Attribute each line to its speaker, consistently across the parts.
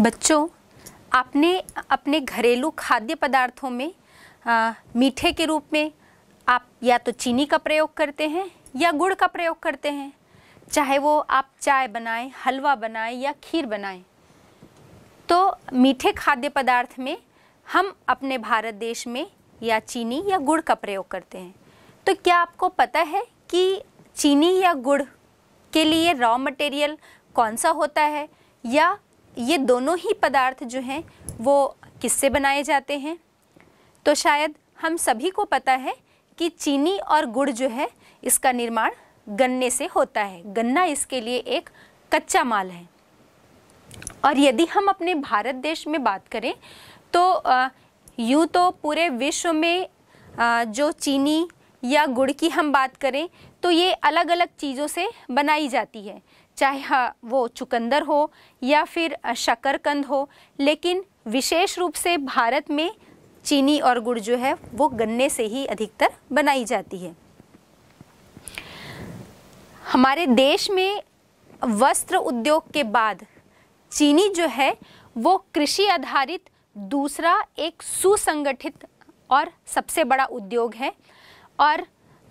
Speaker 1: बच्चों आपने अपने घरेलू खाद्य पदार्थों में आ, मीठे के रूप में आप या तो चीनी का प्रयोग करते हैं या गुड़ का प्रयोग करते हैं चाहे वो आप चाय बनाएं हलवा बनाएं या खीर बनाएं तो मीठे खाद्य पदार्थ में हम अपने भारत देश में या चीनी या गुड़ का प्रयोग करते हैं तो क्या आपको पता है कि चीनी या गुड़ के लिए रॉ मटेरियल कौन सा होता है या ये दोनों ही पदार्थ जो हैं वो किससे बनाए जाते हैं तो शायद हम सभी को पता है कि चीनी और गुड़ जो है इसका निर्माण गन्ने से होता है गन्ना इसके लिए एक कच्चा माल है और यदि हम अपने भारत देश में बात करें तो यूँ तो पूरे विश्व में आ, जो चीनी या गुड़ की हम बात करें तो ये अलग अलग चीज़ों से बनाई जाती है चाहे वो चुकंदर हो या फिर शकरकंद हो लेकिन विशेष रूप से भारत में चीनी और गुड़ जो है वो गन्ने से ही अधिकतर बनाई जाती है हमारे देश में वस्त्र उद्योग के बाद चीनी जो है वो कृषि आधारित दूसरा एक सुसंगठित और सबसे बड़ा उद्योग है और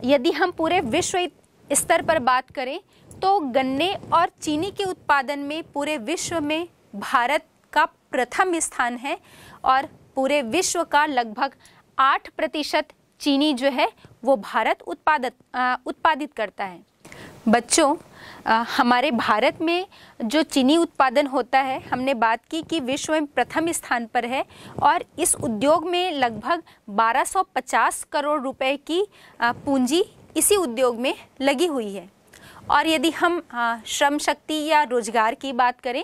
Speaker 1: यदि हम पूरे विश्व स्तर पर बात करें तो गन्ने और चीनी के उत्पादन में पूरे विश्व में भारत का प्रथम स्थान है और पूरे विश्व का लगभग आठ प्रतिशत चीनी जो है वो भारत उत्पादक उत्पादित करता है बच्चों आ, हमारे भारत में जो चीनी उत्पादन होता है हमने बात की कि विश्व में प्रथम स्थान पर है और इस उद्योग में लगभग 1250 करोड़ रुपए की पूंजी इसी उद्योग में लगी हुई है और यदि हम श्रम शक्ति या रोजगार की बात करें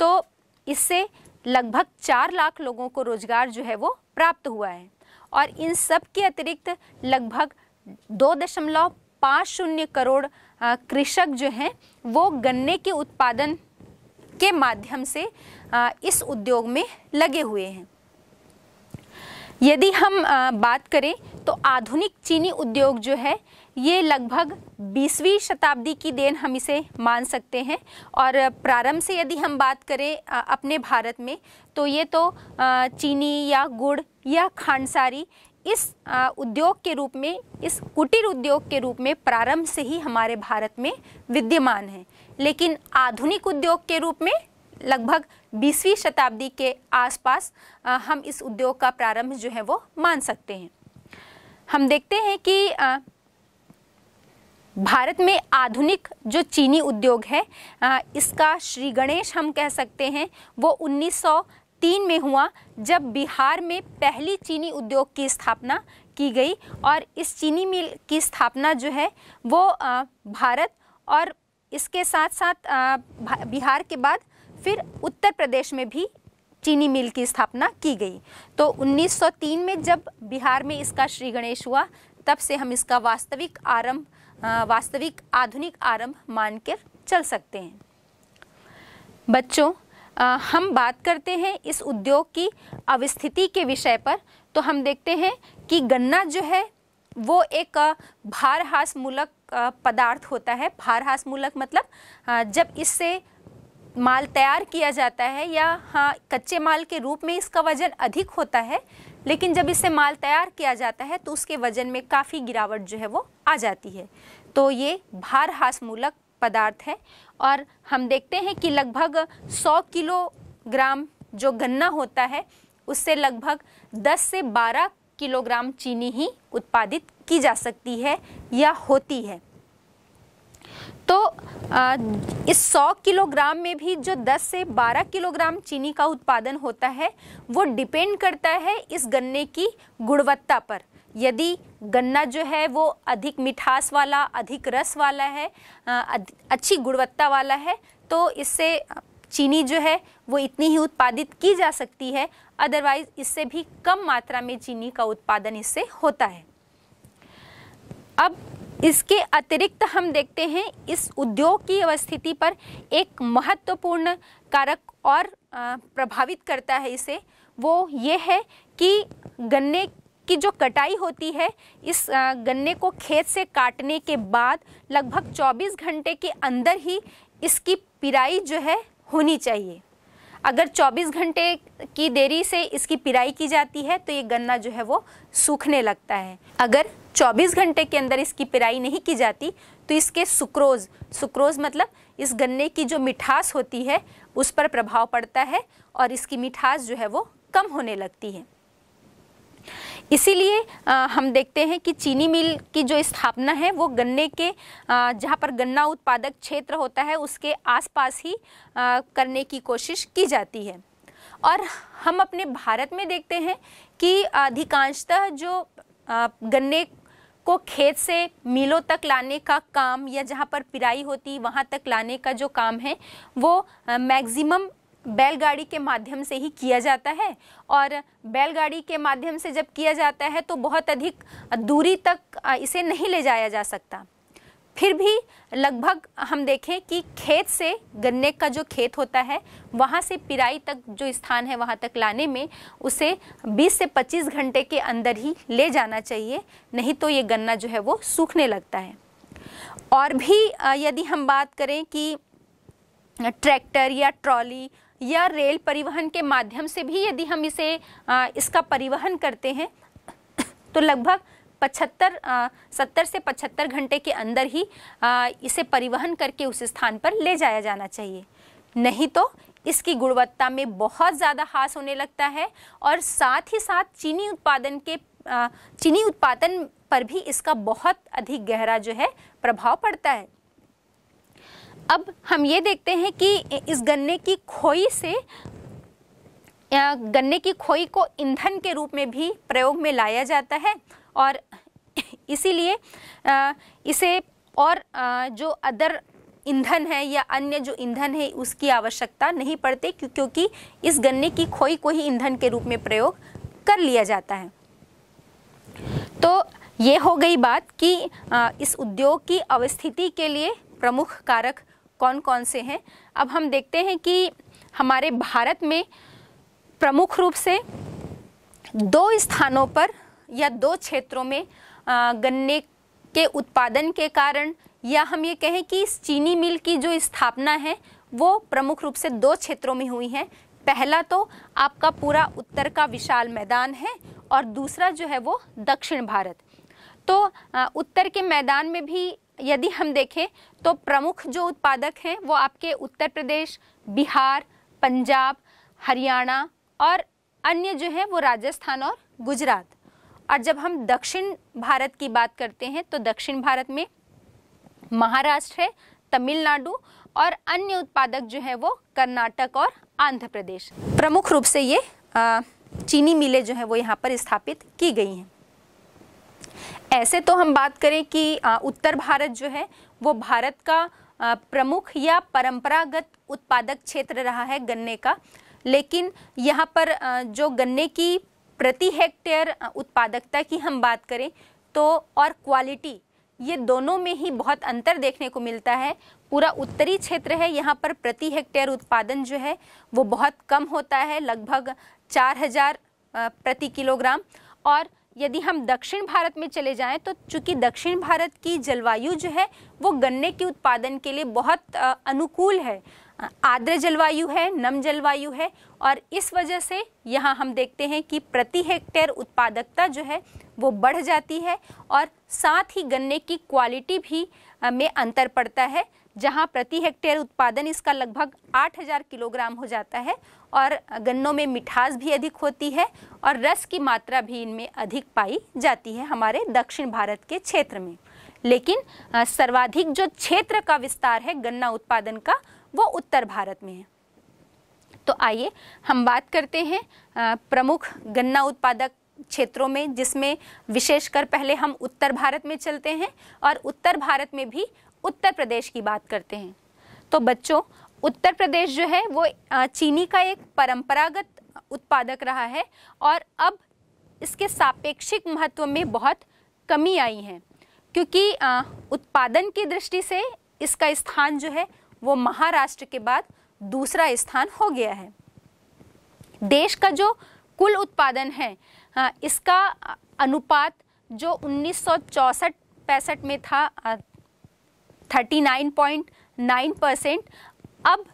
Speaker 1: तो इससे लगभग चार लाख लोगों को रोजगार जो है वो प्राप्त हुआ है और इन सब के अतिरिक्त लगभग दो दशमलव पाँच शून्य करोड़ कृषक जो हैं वो गन्ने के उत्पादन के माध्यम से इस उद्योग में लगे हुए हैं यदि हम बात करें तो आधुनिक चीनी उद्योग जो है ये लगभग 20वीं शताब्दी की देन हम इसे मान सकते हैं और प्रारंभ से यदि हम बात करें अपने भारत में तो ये तो चीनी या गुड़ या खांडसारी इस उद्योग के रूप में इस कुटीर उद्योग के रूप में प्रारंभ से ही हमारे भारत में विद्यमान है लेकिन आधुनिक उद्योग के रूप में लगभग 20वीं शताब्दी के आसपास हम इस उद्योग का प्रारंभ जो है वो मान सकते हैं हम देखते हैं कि भारत में आधुनिक जो चीनी उद्योग है इसका श्री गणेश हम कह सकते हैं वो 1903 में हुआ जब बिहार में पहली चीनी उद्योग की स्थापना की गई और इस चीनी मिल की स्थापना जो है वो भारत और इसके साथ साथ बिहार के बाद फिर उत्तर प्रदेश में भी चीनी मिल की स्थापना की गई तो 1903 में जब बिहार में इसका श्री गणेश हुआ तब से हम इसका वास्तविक आरंभ वास्तविक आधुनिक आरंभ मानकर चल सकते हैं बच्चों हम बात करते हैं इस उद्योग की अवस्थिति के विषय पर तो हम देखते हैं कि गन्ना जो है वो एक भारहास मूलक पदार्थ होता है भारहास मूलक मतलब जब इससे माल तैयार किया जाता है या हाँ कच्चे माल के रूप में इसका वजन अधिक होता है लेकिन जब इससे माल तैयार किया जाता है तो उसके वजन में काफ़ी गिरावट जो है वो आ जाती है तो ये भार हासमूलक पदार्थ है और हम देखते हैं कि लगभग 100 किलोग्राम जो गन्ना होता है उससे लगभग 10 से 12 किलोग्राम चीनी ही उत्पादित की जा सकती है या होती है तो आ, इस 100 किलोग्राम में भी जो 10 से 12 किलोग्राम चीनी का उत्पादन होता है वो डिपेंड करता है इस गन्ने की गुणवत्ता पर यदि गन्ना जो है वो अधिक मिठास वाला अधिक रस वाला है अच्छी गुणवत्ता वाला है तो इससे चीनी जो है वो इतनी ही उत्पादित की जा सकती है अदरवाइज इससे भी कम मात्रा में चीनी का उत्पादन इससे होता है अब इसके अतिरिक्त हम देखते हैं इस उद्योग की अवस्थिति पर एक महत्वपूर्ण कारक और प्रभावित करता है इसे वो ये है कि गन्ने की जो कटाई होती है इस गन्ने को खेत से काटने के बाद लगभग 24 घंटे के अंदर ही इसकी पिराई जो है होनी चाहिए अगर 24 घंटे की देरी से इसकी पिराई की जाती है तो ये गन्ना जो है वो सूखने लगता है अगर 24 घंटे के अंदर इसकी पिराई नहीं की जाती तो इसके सुक्रोज सुक्रोज मतलब इस गन्ने की जो मिठास होती है उस पर प्रभाव पड़ता है और इसकी मिठास जो है वो कम होने लगती है इसीलिए हम देखते हैं कि चीनी मिल की जो स्थापना है वो गन्ने के जहाँ पर गन्ना उत्पादक क्षेत्र होता है उसके आसपास ही आ, करने की कोशिश की जाती है और हम अपने भारत में देखते हैं कि अधिकांशतः जो गन्ने को खेत से मिलों तक लाने का काम या जहाँ पर पिराई होती वहाँ तक लाने का जो काम है वो मैक्सिमम बैलगाड़ी के माध्यम से ही किया जाता है और बैलगाड़ी के माध्यम से जब किया जाता है तो बहुत अधिक दूरी तक इसे नहीं ले जाया जा सकता फिर भी लगभग हम देखें कि खेत से गन्ने का जो खेत होता है वहाँ से पिराई तक जो स्थान है वहाँ तक लाने में उसे 20 से 25 घंटे के अंदर ही ले जाना चाहिए नहीं तो ये गन्ना जो है वो सूखने लगता है और भी यदि हम बात करें कि ट्रैक्टर या ट्रॉली या रेल परिवहन के माध्यम से भी यदि हम इसे इसका परिवहन करते हैं तो लगभग पचहत्तर सत्तर से पचहत्तर घंटे के अंदर ही आ, इसे परिवहन करके उस स्थान पर ले जाया जाना चाहिए नहीं तो इसकी गुणवत्ता में बहुत ज़्यादा हास होने लगता है और साथ ही साथ चीनी उत्पादन के आ, चीनी उत्पादन पर भी इसका बहुत अधिक गहरा जो है प्रभाव पड़ता है अब हम ये देखते हैं कि इस गन्ने की खोई से गन्ने की खोई को ईंधन के रूप में भी प्रयोग में लाया जाता है और इसीलिए इसे और जो अदर ईंधन है या अन्य जो ईंधन है उसकी आवश्यकता नहीं पड़ती क्योंकि इस गन्ने की खोई को ही ईंधन के रूप में प्रयोग कर लिया जाता है तो ये हो गई बात कि इस उद्योग की अवस्थिति के लिए प्रमुख कारक कौन कौन से हैं अब हम देखते हैं कि हमारे भारत में प्रमुख रूप से दो स्थानों पर या दो क्षेत्रों में गन्ने के उत्पादन के कारण या हम ये कहें कि इस चीनी मिल की जो स्थापना है वो प्रमुख रूप से दो क्षेत्रों में हुई है पहला तो आपका पूरा उत्तर का विशाल मैदान है और दूसरा जो है वो दक्षिण भारत तो उत्तर के मैदान में भी यदि हम देखें तो प्रमुख जो उत्पादक हैं वो आपके उत्तर प्रदेश बिहार पंजाब हरियाणा और अन्य जो है वो राजस्थान और गुजरात और जब हम दक्षिण भारत की बात करते हैं तो दक्षिण भारत में महाराष्ट्र है तमिलनाडु और अन्य उत्पादक जो है वो कर्नाटक और आंध्र प्रदेश प्रमुख रूप से ये आ, चीनी मिलें जो है वो यहाँ पर स्थापित की गई हैं ऐसे तो हम बात करें कि आ, उत्तर भारत जो है वो भारत का आ, प्रमुख या परंपरागत उत्पादक क्षेत्र रहा है गन्ने का लेकिन यहाँ पर जो गन्ने की प्रति हेक्टेयर उत्पादकता की हम बात करें तो और क्वालिटी ये दोनों में ही बहुत अंतर देखने को मिलता है पूरा उत्तरी क्षेत्र है यहाँ पर प्रति हेक्टेयर उत्पादन जो है वो बहुत कम होता है लगभग चार हजार प्रति किलोग्राम और यदि हम दक्षिण भारत में चले जाएं तो चूंकि दक्षिण भारत की जलवायु जो है वो गन्ने के उत्पादन के लिए बहुत अनुकूल है आर्द्र जलवायु है नम जलवायु है और इस वजह से यहाँ हम देखते हैं कि प्रति हेक्टेयर उत्पादकता जो है वो बढ़ जाती है और साथ ही गन्ने की क्वालिटी भी में अंतर पड़ता है जहाँ प्रति हेक्टेयर उत्पादन इसका लगभग 8000 किलोग्राम हो जाता है और गन्नों में मिठास भी अधिक होती है और रस की मात्रा भी इनमें अधिक पाई जाती है हमारे दक्षिण भारत के क्षेत्र में लेकिन सर्वाधिक जो क्षेत्र का विस्तार है गन्ना उत्पादन का वो उत्तर भारत में है तो आइए हम बात करते हैं प्रमुख गन्ना उत्पादक क्षेत्रों में जिसमें विशेषकर पहले हम उत्तर भारत में चलते हैं और उत्तर भारत में भी उत्तर प्रदेश की बात करते हैं तो बच्चों उत्तर प्रदेश जो है वो चीनी का एक परंपरागत उत्पादक रहा है और अब इसके सापेक्षिक महत्व में बहुत कमी आई है क्योंकि उत्पादन की दृष्टि से इसका स्थान जो है वो महाराष्ट्र के बाद दूसरा स्थान हो गया है देश का जो कुल उत्पादन है इसका अनुपात जो उन्नीस सौ पैंसठ में था 39.9 परसेंट अब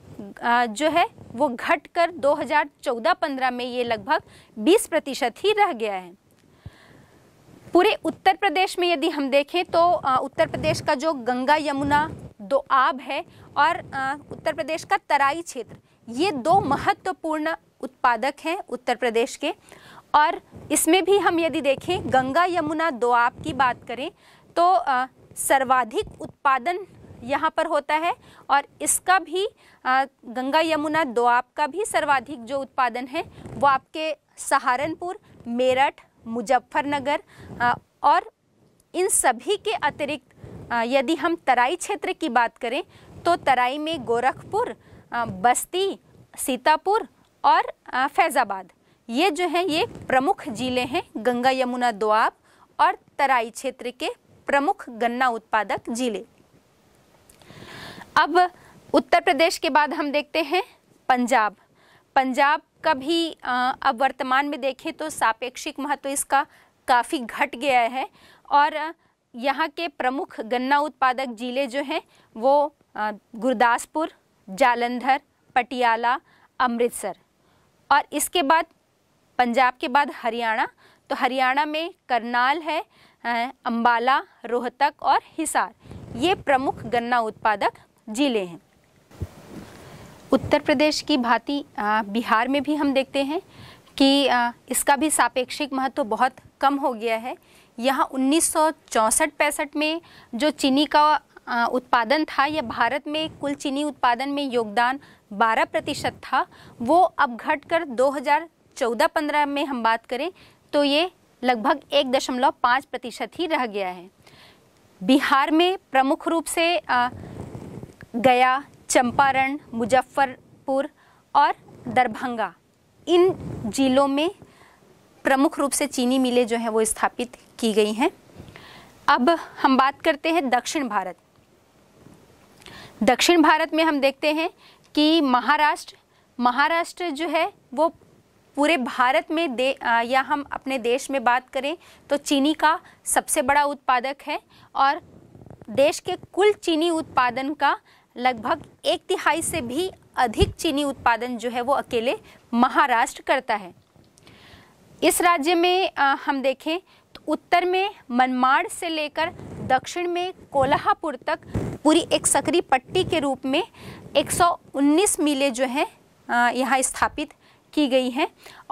Speaker 1: जो है वो घटकर 2014-15 में ये लगभग 20 प्रतिशत ही रह गया है पूरे उत्तर प्रदेश में यदि हम देखें तो उत्तर प्रदेश का जो गंगा यमुना दोआब है और उत्तर प्रदेश का तराई क्षेत्र ये दो महत्वपूर्ण उत्पादक हैं उत्तर प्रदेश के और इसमें भी हम यदि देखें गंगा यमुना दोआब की बात करें तो सर्वाधिक उत्पादन यहाँ पर होता है और इसका भी गंगा यमुना दोआब का भी सर्वाधिक जो उत्पादन है वो आपके सहारनपुर मेरठ मुजफ्फरनगर और इन सभी के अतिरिक्त यदि हम तराई क्षेत्र की बात करें तो तराई में गोरखपुर बस्ती सीतापुर और फैज़ाबाद ये जो हैं ये प्रमुख ज़िले हैं गंगा यमुना दोआब और तराई क्षेत्र के प्रमुख गन्ना उत्पादक ज़िले अब उत्तर प्रदेश के बाद हम देखते हैं पंजाब पंजाब का भी अब वर्तमान में देखें तो सापेक्षिक महत्व इसका काफ़ी घट गया है और यहाँ के प्रमुख गन्ना उत्पादक ज़िले जो हैं वो गुरदासपुर जालंधर पटियाला अमृतसर और इसके बाद पंजाब के बाद हरियाणा तो हरियाणा में करनाल है अंबाला रोहतक और हिसार ये प्रमुख गन्ना उत्पादक ज़िले हैं उत्तर प्रदेश की भांति बिहार में भी हम देखते हैं कि इसका भी सापेक्षिक महत्व बहुत कम हो गया है यहाँ उन्नीस सौ में जो चीनी का उत्पादन था या भारत में कुल चीनी उत्पादन में योगदान 12 प्रतिशत था वो अब घटकर 2014-15 में हम बात करें तो ये लगभग एक दशमलव पाँच प्रतिशत ही रह गया है बिहार में प्रमुख रूप से गया चंपारण मुजफ्फरपुर और दरभंगा इन जिलों में प्रमुख रूप से चीनी मिलें जो हैं वो स्थापित की गई हैं अब हम बात करते हैं दक्षिण भारत दक्षिण भारत में हम देखते हैं कि महाराष्ट्र महाराष्ट्र जो है वो पूरे भारत में दे आ, या हम अपने देश में बात करें तो चीनी का सबसे बड़ा उत्पादक है और देश के कुल चीनी उत्पादन का लगभग एक तिहाई से भी अधिक चीनी उत्पादन जो है वो अकेले महाराष्ट्र करता है इस राज्य में आ, हम देखें तो उत्तर में मनमाड़ से लेकर दक्षिण में कोल्हापुर तक पूरी एक सक्रिय पट्टी के रूप में 119 मिले जो हैं यहाँ स्थापित की गई हैं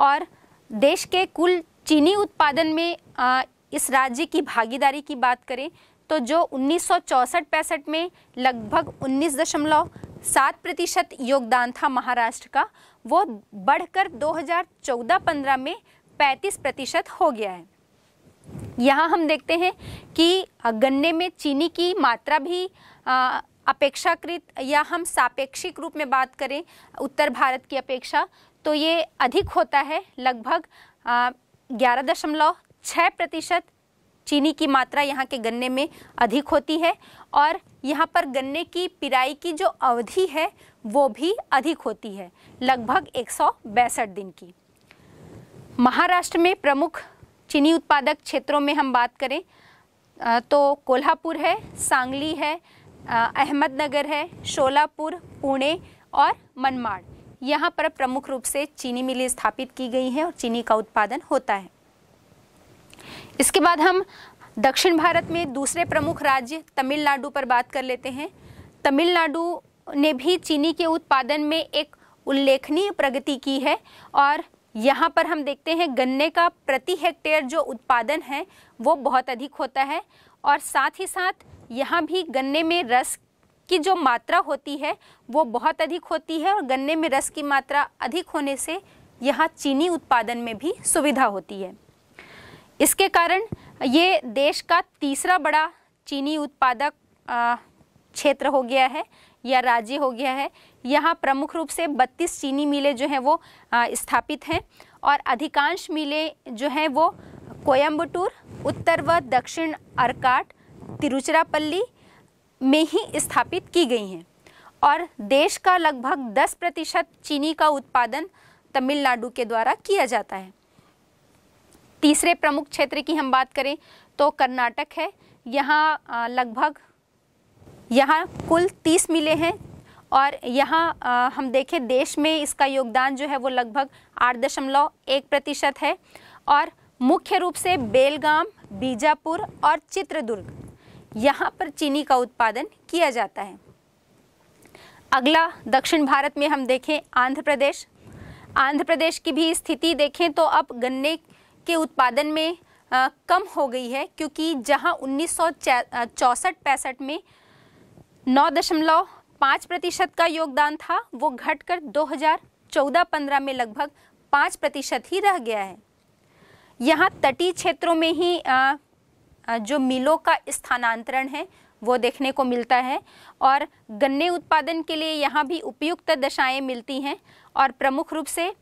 Speaker 1: और देश के कुल चीनी उत्पादन में आ, इस राज्य की भागीदारी की बात करें तो जो उन्नीस सौ में लगभग उन्नीस दशमलव सात प्रतिशत योगदान था महाराष्ट्र का वो बढ़कर 2014-15 में 35 प्रतिशत हो गया है यहाँ हम देखते हैं कि गन्ने में चीनी की मात्रा भी अपेक्षाकृत या हम सापेक्षिक रूप में बात करें उत्तर भारत की अपेक्षा तो ये अधिक होता है लगभग ग्यारह दशमलव छः प्रतिशत चीनी की मात्रा यहाँ के गन्ने में अधिक होती है और यहाँ पर गन्ने की पिराई की जो अवधि है वो भी अधिक होती है लगभग एक दिन की महाराष्ट्र में प्रमुख चीनी उत्पादक क्षेत्रों में हम बात करें तो कोल्हापुर है सांगली है अहमदनगर है शोलापुर पुणे और मनमाड़ यहाँ पर प्रमुख रूप से चीनी मिलें स्थापित की गई हैं और चीनी का उत्पादन होता है इसके बाद हम दक्षिण भारत में दूसरे प्रमुख राज्य तमिलनाडु पर बात कर लेते हैं तमिलनाडु ने भी चीनी के उत्पादन में एक उल्लेखनीय प्रगति की है और यहाँ पर हम देखते हैं गन्ने का प्रति हेक्टेयर जो उत्पादन है वो बहुत अधिक होता है और साथ ही साथ यहाँ भी गन्ने में रस की जो मात्रा होती है वो बहुत अधिक होती है और गन्ने में रस की मात्रा अधिक होने से यहाँ चीनी उत्पादन में भी सुविधा होती है इसके कारण ये देश का तीसरा बड़ा चीनी उत्पादक क्षेत्र हो गया है या राज्य हो गया है यहाँ प्रमुख रूप से 32 चीनी मिलें जो हैं वो स्थापित हैं और अधिकांश मिलें जो हैं वो कोयम्बटूर उत्तर व दक्षिण अरकाट तिरुचिरापल्ली में ही स्थापित की गई हैं और देश का लगभग 10 प्रतिशत चीनी का उत्पादन तमिलनाडु के द्वारा किया जाता है तीसरे प्रमुख क्षेत्र की हम बात करें तो कर्नाटक है यहाँ लगभग यहाँ कुल तीस मिले हैं और यहाँ हम देखें देश में इसका योगदान जो है वो लगभग आठ दशमलव एक प्रतिशत है और मुख्य रूप से बेलगाम बीजापुर और चित्रदुर्ग यहाँ पर चीनी का उत्पादन किया जाता है अगला दक्षिण भारत में हम देखें आंध्र प्रदेश आंध्र प्रदेश की भी स्थिति देखें तो अब गन्ने के उत्पादन में आ, कम हो गई है क्योंकि जहां उन्नीस सौ पैंसठ में नौ दशमलव पाँच प्रतिशत का योगदान था वो घटकर 2014-15 में लगभग पाँच प्रतिशत ही रह गया है यहाँ तटीय क्षेत्रों में ही आ, जो मिलों का स्थानांतरण है वो देखने को मिलता है और गन्ने उत्पादन के लिए यहाँ भी उपयुक्त दशाएं मिलती हैं और प्रमुख रूप से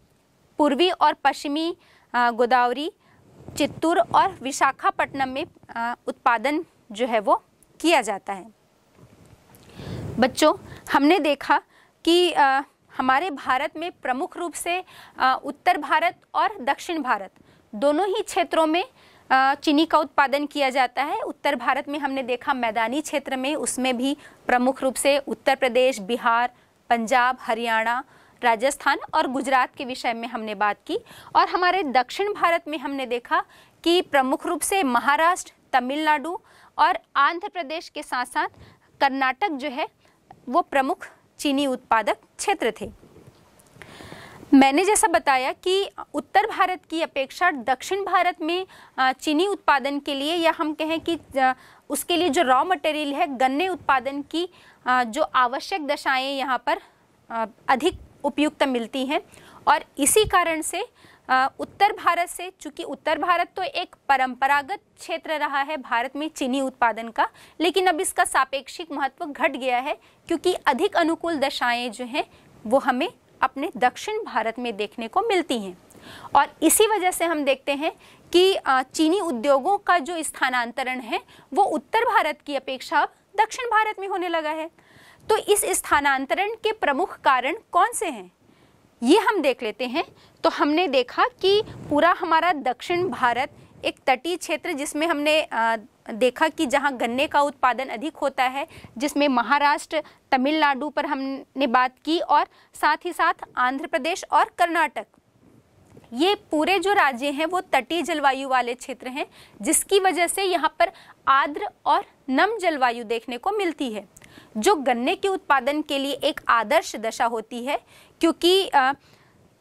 Speaker 1: पूर्वी और पश्चिमी गोदावरी चित्तूर और विशाखापट्टनम में उत्पादन जो है वो किया जाता है बच्चों हमने देखा कि हमारे भारत में प्रमुख रूप से उत्तर भारत और दक्षिण भारत दोनों ही क्षेत्रों में चीनी का उत्पादन किया जाता है उत्तर भारत में हमने देखा मैदानी क्षेत्र में उसमें भी प्रमुख रूप से उत्तर प्रदेश बिहार पंजाब हरियाणा राजस्थान और गुजरात के विषय में हमने बात की और हमारे दक्षिण भारत में हमने देखा कि प्रमुख रूप से महाराष्ट्र तमिलनाडु और आंध्र प्रदेश के साथ साथ कर्नाटक जो है वो प्रमुख चीनी उत्पादक क्षेत्र थे मैंने जैसा बताया कि उत्तर भारत की अपेक्षा दक्षिण भारत में चीनी उत्पादन के लिए या हम कहें कि उसके लिए जो रॉ मटेरियल है गन्ने उत्पादन की जो आवश्यक दशाएं यहाँ पर अधिक उपयुक्त मिलती हैं और इसी कारण से उत्तर भारत से चूंकि उत्तर भारत तो एक परंपरागत क्षेत्र रहा है भारत में चीनी उत्पादन का लेकिन अब इसका सापेक्षिक महत्व घट गया है क्योंकि अधिक अनुकूल दशाएं जो हैं वो हमें अपने दक्षिण भारत में देखने को मिलती हैं और इसी वजह से हम देखते हैं कि चीनी उद्योगों का जो स्थानांतरण है वो उत्तर भारत की अपेक्षा अब दक्षिण भारत में होने लगा है तो इस स्थानांतरण के प्रमुख कारण कौन से हैं ये हम देख लेते हैं तो हमने देखा कि पूरा हमारा दक्षिण भारत एक तटीय क्षेत्र जिसमें हमने देखा कि जहाँ गन्ने का उत्पादन अधिक होता है जिसमें महाराष्ट्र तमिलनाडु पर हमने बात की और साथ ही साथ आंध्र प्रदेश और कर्नाटक ये पूरे जो राज्य हैं वो तटीय जलवायु वाले क्षेत्र हैं जिसकी वजह से यहाँ पर आर्द्र और नम जलवायु देखने को मिलती है जो गन्ने के उत्पादन के लिए एक आदर्श दशा होती है क्योंकि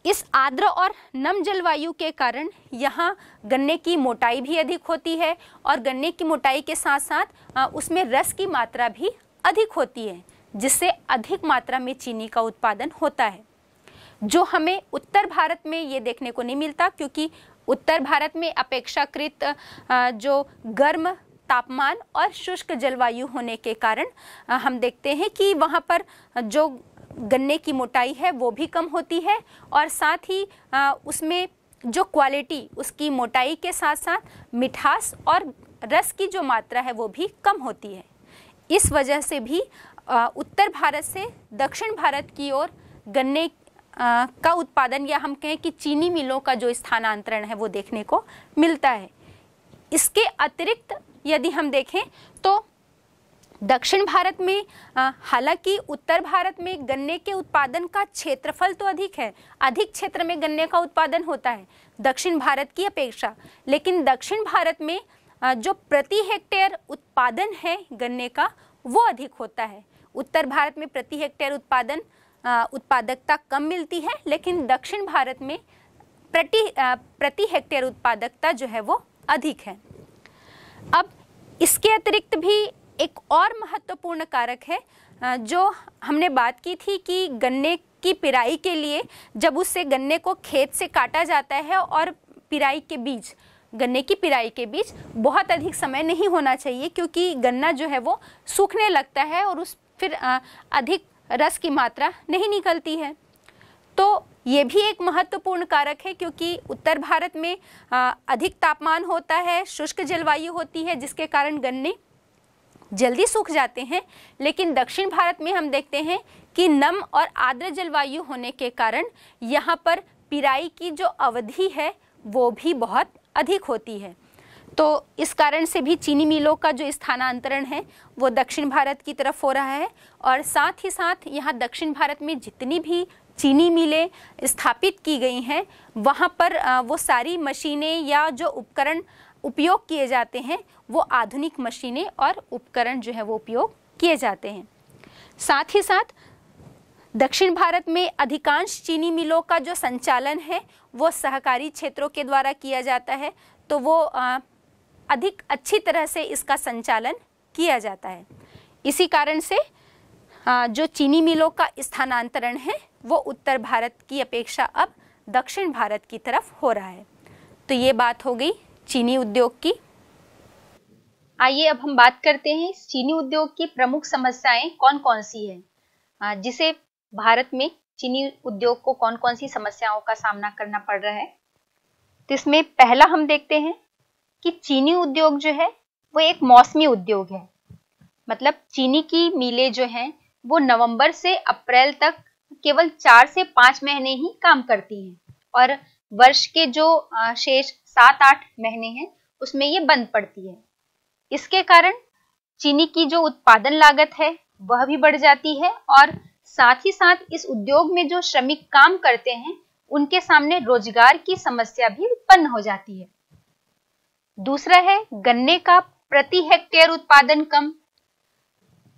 Speaker 1: इस आर्द्र और नम जलवायु के कारण यहाँ गन्ने की मोटाई भी अधिक होती है और गन्ने की मोटाई के साथ साथ उसमें रस की मात्रा भी अधिक होती है जिससे अधिक मात्रा में चीनी का उत्पादन होता है जो हमें उत्तर भारत में ये देखने को नहीं मिलता क्योंकि उत्तर भारत में अपेक्षाकृत जो गर्म तापमान और शुष्क जलवायु होने के कारण हम देखते हैं कि वहाँ पर जो गन्ने की मोटाई है वो भी कम होती है और साथ ही उसमें जो क्वालिटी उसकी मोटाई के साथ साथ मिठास और रस की जो मात्रा है वो भी कम होती है इस वजह से भी उत्तर भारत से दक्षिण भारत की ओर गन्ने का उत्पादन या हम कहें कि चीनी मिलों का जो स्थानांतरण है वो देखने को मिलता है इसके अतिरिक्त यदि हम देखें तो दक्षिण भारत में हालांकि उत्तर भारत में गन्ने के उत्पादन का क्षेत्रफल तो अधिक है अधिक क्षेत्र में गन्ने का उत्पादन होता है दक्षिण भारत की अपेक्षा लेकिन दक्षिण भारत में जो प्रति हेक्टेयर उत्पादन है गन्ने का वो अधिक होता है उत्तर भारत में प्रति हेक्टेयर उत्पादन उत्पादकता कम मिलती है लेकिन दक्षिण भारत में प्रति प्रति हेक्टेयर उत्पादकता जो है वो अधिक है अब इसके अतिरिक्त भी एक और महत्वपूर्ण कारक है जो हमने बात की थी कि गन्ने की पिराई के लिए जब उससे गन्ने को खेत से काटा जाता है और पिराई के बीच गन्ने की पिराई के बीच बहुत अधिक समय नहीं होना चाहिए क्योंकि गन्ना जो है वो सूखने लगता है और उस फिर अधिक रस की मात्रा नहीं निकलती है तो ये भी एक महत्वपूर्ण कारक है क्योंकि उत्तर भारत में अधिक तापमान होता है शुष्क जलवायु होती है जिसके कारण गन्ने जल्दी सूख जाते हैं लेकिन दक्षिण भारत में हम देखते हैं कि नम और आर्द्र जलवायु होने के कारण यहाँ पर पिराई की जो अवधि है वो भी बहुत अधिक होती है तो इस कारण से भी चीनी मिलों का जो स्थानांतरण है वो दक्षिण भारत की तरफ हो रहा है और साथ ही साथ यहाँ दक्षिण भारत में जितनी भी चीनी मिलें स्थापित की गई हैं वहाँ पर वो सारी मशीनें या जो उपकरण उपयोग किए जाते हैं वो आधुनिक मशीनें और उपकरण जो है वो उपयोग किए जाते हैं साथ ही साथ दक्षिण भारत में अधिकांश चीनी मिलों का जो संचालन है वो सहकारी क्षेत्रों के द्वारा किया जाता है तो वो अधिक अच्छी तरह से इसका संचालन किया जाता है इसी कारण से जो चीनी मिलों का स्थानांतरण है वो उत्तर भारत की अपेक्षा अब दक्षिण भारत की तरफ हो रहा है तो ये बात हो गई चीनी उद्योग की आइए अब हम बात करते हैं चीनी उद्योग की प्रमुख समस्याएं कौन कौन सी है जिसे भारत में चीनी उद्योग को कौन कौन सी समस्याओं का सामना करना पड़ रहा है तो इसमें पहला हम देखते हैं कि चीनी उद्योग जो है वो एक मौसमी उद्योग है मतलब चीनी की मीले जो हैं वो नवंबर से अप्रैल तक केवल चार से पांच महीने ही काम करती हैं और वर्ष के जो शेष सात आठ महीने हैं उसमें ये बंद पड़ती है इसके कारण चीनी की जो उत्पादन लागत है वह भी बढ़ जाती है और साथ ही साथ इस उद्योग में जो श्रमिक काम करते हैं उनके सामने रोजगार की समस्या भी उत्पन्न हो जाती है दूसरा है गन्ने का प्रति हेक्टेयर उत्पादन कम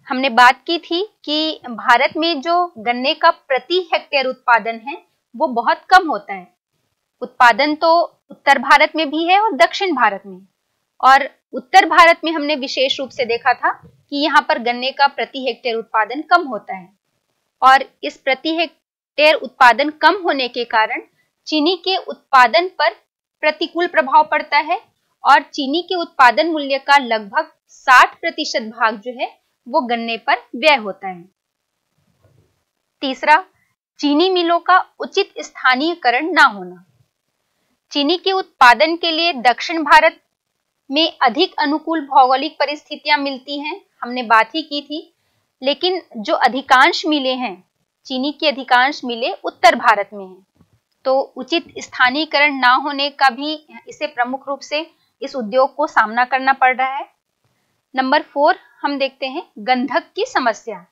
Speaker 1: हमने बात की थी कि भारत में जो गन्ने का प्रति हेक्टेयर उत्पादन है वो बहुत कम होता है उत्पादन तो उत्तर भारत में भी है और दक्षिण भारत में और उत्तर भारत में हमने विशेष रूप से देखा था कि यहाँ पर गन्ने का प्रति हेक्टेयर उत्पादन कम होता है और इस प्रति हेक्टेयर उत्पादन कम होने के कारण चीनी के उत्पादन पर प्रतिकूल प्रभाव पड़ता है और चीनी के उत्पादन मूल्य का लगभग 60 प्रतिशत भाग जो है वो गन्ने पर व्यय होता है तीसरा चीनी मिलों का उचित स्थानीयकरण ना होना चीनी के उत्पादन के लिए दक्षिण भारत में अधिक अनुकूल भौगोलिक परिस्थितियां मिलती हैं हमने बात ही की थी लेकिन जो अधिकांश मिले हैं चीनी की अधिकांश मिले उत्तर भारत में हैं तो उचित स्थानीयकरण ना होने का भी इसे प्रमुख रूप से इस उद्योग को सामना करना पड़ रहा है नंबर फोर हम देखते हैं गंधक की समस्या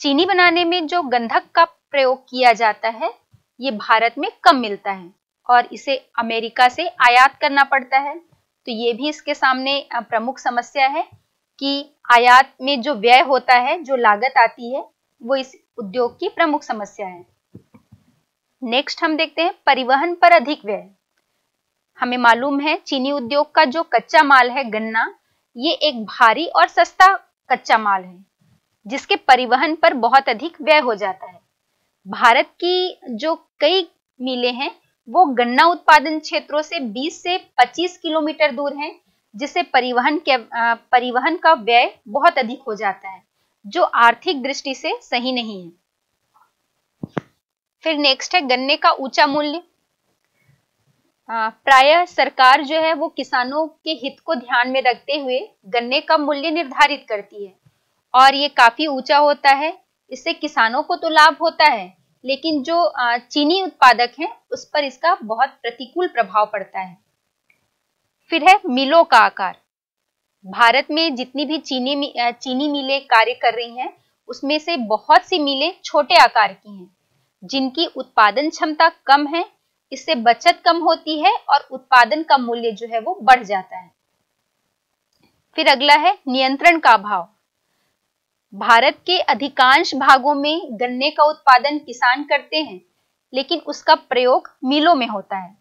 Speaker 1: चीनी बनाने में जो गंधक का प्रयोग किया जाता है ये भारत में कम मिलता है और इसे अमेरिका से आयात करना पड़ता है तो ये भी इसके सामने प्रमुख समस्या है कि आयात में जो व्यय होता है जो लागत आती है वो इस उद्योग की प्रमुख समस्या है नेक्स्ट हम देखते हैं परिवहन पर अधिक व्यय हमें मालूम है चीनी उद्योग का जो कच्चा माल है गन्ना ये एक भारी और सस्ता कच्चा माल है जिसके परिवहन पर बहुत अधिक व्यय हो जाता है भारत की जो कई मिले हैं वो गन्ना उत्पादन क्षेत्रों से 20 से 25 किलोमीटर दूर हैं जिससे परिवहन के परिवहन का व्यय बहुत अधिक हो जाता है जो आर्थिक दृष्टि से सही नहीं है फिर नेक्स्ट है गन्ने का ऊंचा मूल्य हाँ, प्राय सरकार जो है वो किसानों के हित को ध्यान में रखते हुए गन्ने का मूल्य निर्धारित करती है और ये काफी ऊंचा होता है इससे किसानों को तो लाभ होता है लेकिन जो चीनी उत्पादक हैं उस पर इसका बहुत प्रतिकूल प्रभाव पड़ता है फिर है मिलों का आकार भारत में जितनी भी चीनी चीनी मिलें कार्य कर रही हैं उसमें से बहुत सी मिलें छोटे आकार की हैं जिनकी उत्पादन क्षमता कम है इससे बचत कम होती है और उत्पादन का मूल्य जो है वो बढ़ जाता है फिर अगला है नियंत्रण का अभाव भारत के अधिकांश भागों में गन्ने का उत्पादन किसान करते हैं लेकिन उसका प्रयोग मिलों में होता है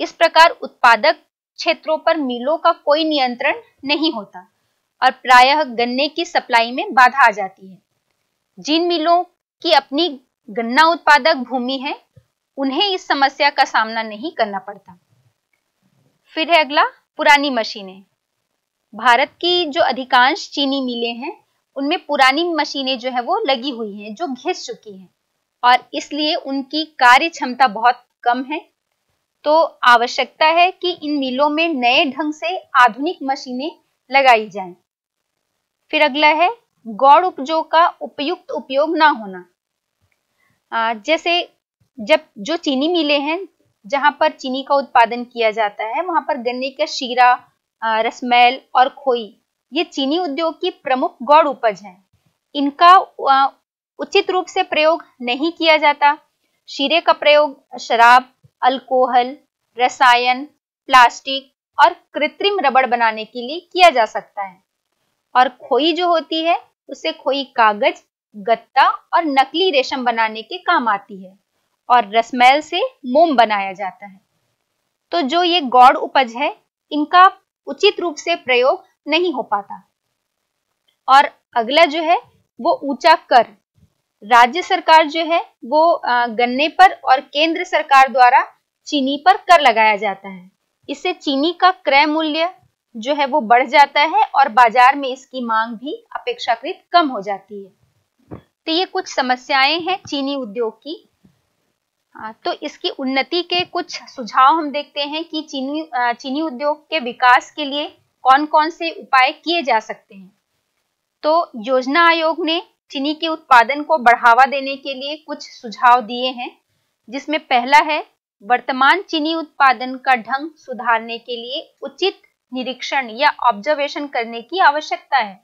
Speaker 1: इस प्रकार उत्पादक क्षेत्रों पर मिलों का कोई नियंत्रण नहीं होता और प्रायः गन्ने की सप्लाई में बाधा आ जाती है जिन मिलों की अपनी गन्ना उत्पादक भूमि है उन्हें इस समस्या का सामना नहीं करना पड़ता फिर है अगला पुरानी मशीनें भारत की जो अधिकांश चीनी मिलें हैं उनमें पुरानी मशीनें जो है वो लगी हुई हैं जो घिस चुकी हैं और इसलिए उनकी कार्य क्षमता बहुत कम है तो आवश्यकता है कि इन मिलों में नए ढंग से आधुनिक मशीनें लगाई जाएं। फिर अगला है गौड़ उपजों का उपयुक्त उपयोग ना होना जैसे जब जो चीनी मिले हैं जहाँ पर चीनी का उत्पादन किया जाता है वहां पर गन्ने का शीरा रसमैल और खोई ये चीनी उद्योग की प्रमुख गौड़ उपज है इनका उचित रूप से प्रयोग नहीं किया जाता शीरे का प्रयोग शराब अल्कोहल रसायन प्लास्टिक और कृत्रिम रबड़ बनाने के लिए किया जा सकता है और खोई जो होती है उसे खोई कागज गत्ता और नकली रेशम बनाने के काम आती है और रसमैल से मोम बनाया जाता है तो जो ये गौड़ उपज है इनका उचित रूप से प्रयोग नहीं हो पाता और अगला जो है वो ऊंचा कर राज्य सरकार जो है वो गन्ने पर और केंद्र सरकार द्वारा चीनी पर कर लगाया जाता है इससे चीनी का क्रय मूल्य जो है वो बढ़ जाता है और बाजार में इसकी मांग भी अपेक्षाकृत कम हो जाती है तो ये कुछ समस्याएं हैं चीनी उद्योग की तो इसकी उन्नति के कुछ सुझाव हम देखते हैं कि चीनी चीनी उद्योग के विकास के लिए कौन कौन से उपाय किए जा सकते हैं तो योजना आयोग ने चीनी के उत्पादन को बढ़ावा देने के लिए कुछ सुझाव दिए हैं जिसमें पहला है वर्तमान चीनी उत्पादन का ढंग सुधारने के लिए उचित निरीक्षण या ऑब्जर्वेशन करने की आवश्यकता है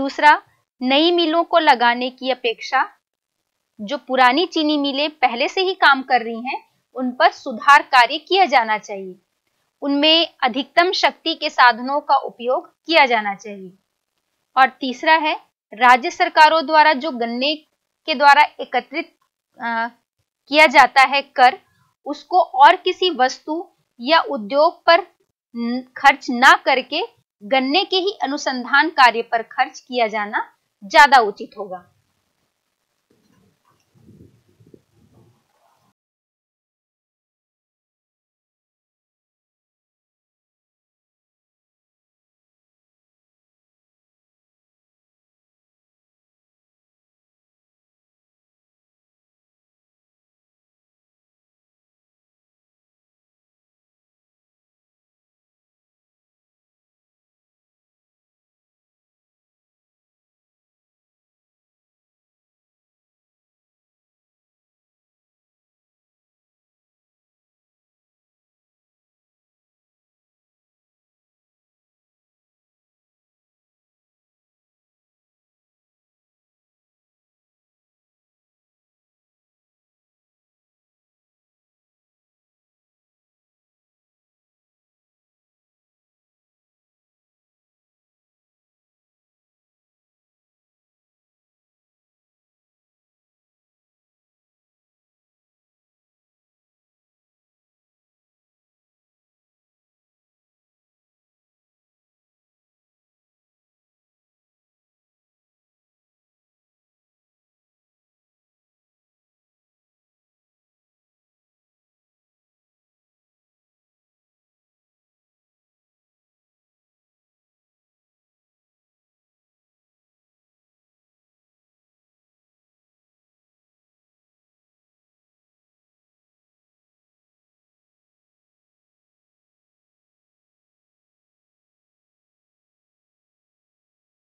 Speaker 1: दूसरा नई मिलों को लगाने की अपेक्षा जो पुरानी चीनी मिलें पहले से ही काम कर रही हैं उन पर सुधार कार्य किया जाना चाहिए उनमें अधिकतम शक्ति के साधनों का उपयोग किया जाना चाहिए और तीसरा है राज्य सरकारों द्वारा जो गन्ने के द्वारा एकत्रित किया जाता है कर उसको और किसी वस्तु या उद्योग पर खर्च ना करके गन्ने के ही अनुसंधान कार्य पर खर्च किया जाना ज्यादा उचित होगा